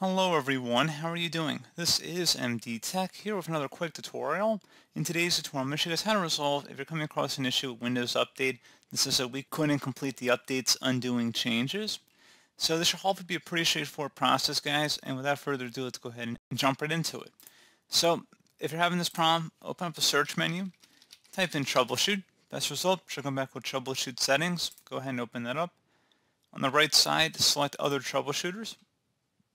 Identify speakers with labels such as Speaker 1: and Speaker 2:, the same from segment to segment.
Speaker 1: Hello everyone, how are you doing? This is MD Tech here with another quick tutorial. In today's tutorial, I'm going to show you how to resolve if you're coming across an issue with Windows Update. This is that we couldn't complete the updates undoing changes. So this should hopefully be a pretty straightforward process, guys, and without further ado, let's go ahead and jump right into it. So if you're having this problem, open up the search menu, type in troubleshoot. Best result should come back with troubleshoot settings. Go ahead and open that up. On the right side, select other troubleshooters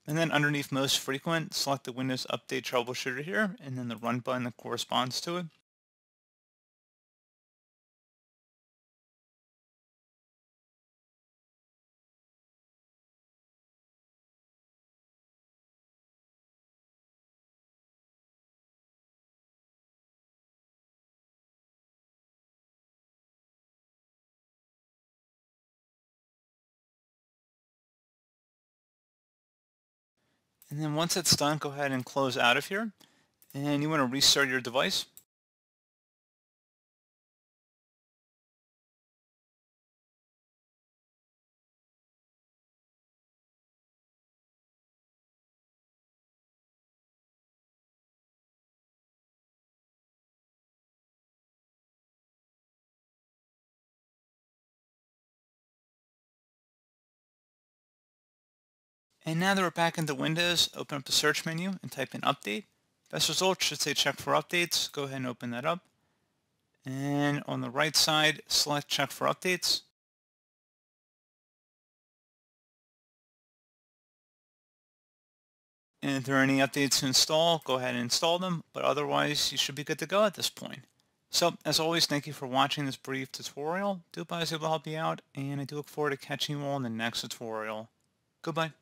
Speaker 1: and then underneath most frequent, select the Windows Update Troubleshooter here, and then the run button that corresponds to it.
Speaker 2: And then once it's done, go ahead and close out of here. And you want to restart your device.
Speaker 1: And now that we're back in the Windows, open up the search menu and type in update. Best results should say check for updates. Go ahead and open that up. And on the right side, select
Speaker 2: check for updates.
Speaker 1: And if there are any updates to install, go ahead and install them, but otherwise you should be good to go at this point. So, as always, thank you for watching this brief tutorial. Do hope I was able to help you out, and I do look forward to catching you all in the next tutorial. Goodbye.